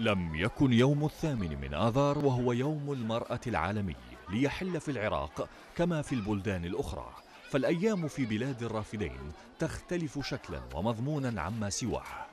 لم يكن يوم الثامن من آذار وهو يوم المرأة العالمي ليحل في العراق كما في البلدان الأخرى فالأيام في بلاد الرافدين تختلف شكلا ومضمونا عما سواه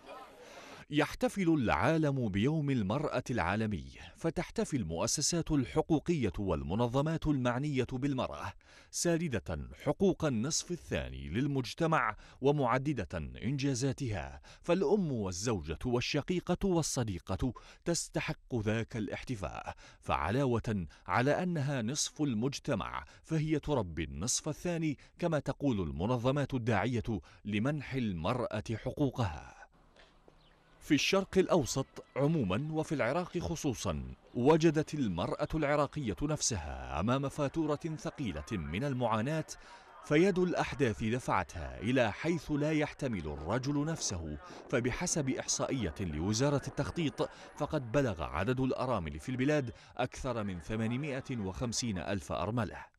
يحتفل العالم بيوم المرأة العالمي فتحتفي المؤسسات الحقوقية والمنظمات المعنية بالمرأة ساردة حقوق النصف الثاني للمجتمع ومعددة إنجازاتها فالأم والزوجة والشقيقة والصديقة تستحق ذاك الاحتفاء فعلاوة على أنها نصف المجتمع فهي تربي النصف الثاني كما تقول المنظمات الداعية لمنح المرأة حقوقها في الشرق الأوسط عموما وفي العراق خصوصا وجدت المرأة العراقية نفسها أمام فاتورة ثقيلة من المعاناة فيد الأحداث دفعتها إلى حيث لا يحتمل الرجل نفسه فبحسب إحصائية لوزارة التخطيط فقد بلغ عدد الأرامل في البلاد أكثر من 850 ألف أرملة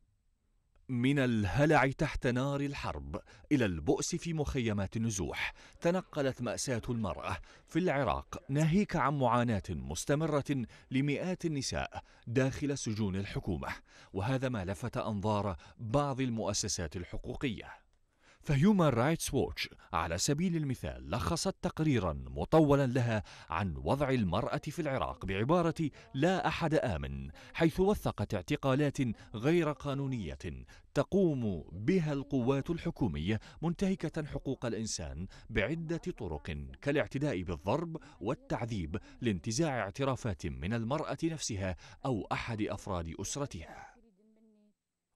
من الهلع تحت نار الحرب إلى البؤس في مخيمات النزوح تنقلت مأساة المرأة في العراق ناهيك عن معاناة مستمرة لمئات النساء داخل سجون الحكومة وهذا ما لفت أنظار بعض المؤسسات الحقوقية فهيومان رايتس ووتش على سبيل المثال لخصت تقريرا مطولا لها عن وضع المرأة في العراق بعبارة لا أحد آمن حيث وثقت اعتقالات غير قانونية تقوم بها القوات الحكومية منتهكة حقوق الإنسان بعدة طرق كالاعتداء بالضرب والتعذيب لانتزاع اعترافات من المرأة نفسها أو أحد أفراد أسرتها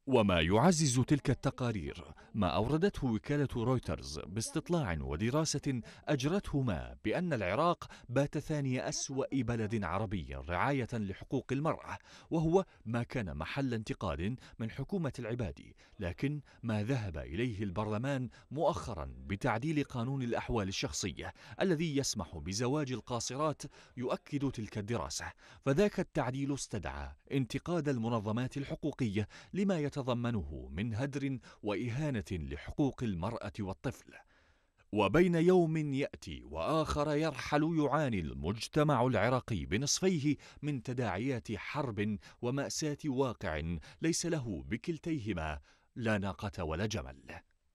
وما يعزز تلك التقارير ما أوردته وكالة رويترز باستطلاع ودراسة أجرتهما بأن العراق بات ثاني أسوأ بلد عربي رعاية لحقوق المرأة وهو ما كان محل انتقاد من حكومة العبادي لكن ما ذهب إليه البرلمان مؤخرا بتعديل قانون الأحوال الشخصية الذي يسمح بزواج القاصرات يؤكد تلك الدراسة فذاك التعديل استدعى انتقاد المنظمات الحقوقية لما يت يتضمنه من هدر واهانه لحقوق المراه والطفل وبين يوم ياتي واخر يرحل يعاني المجتمع العراقي بنصفيه من تداعيات حرب وماساه واقع ليس له بكلتيهما لا ناقه ولا جمل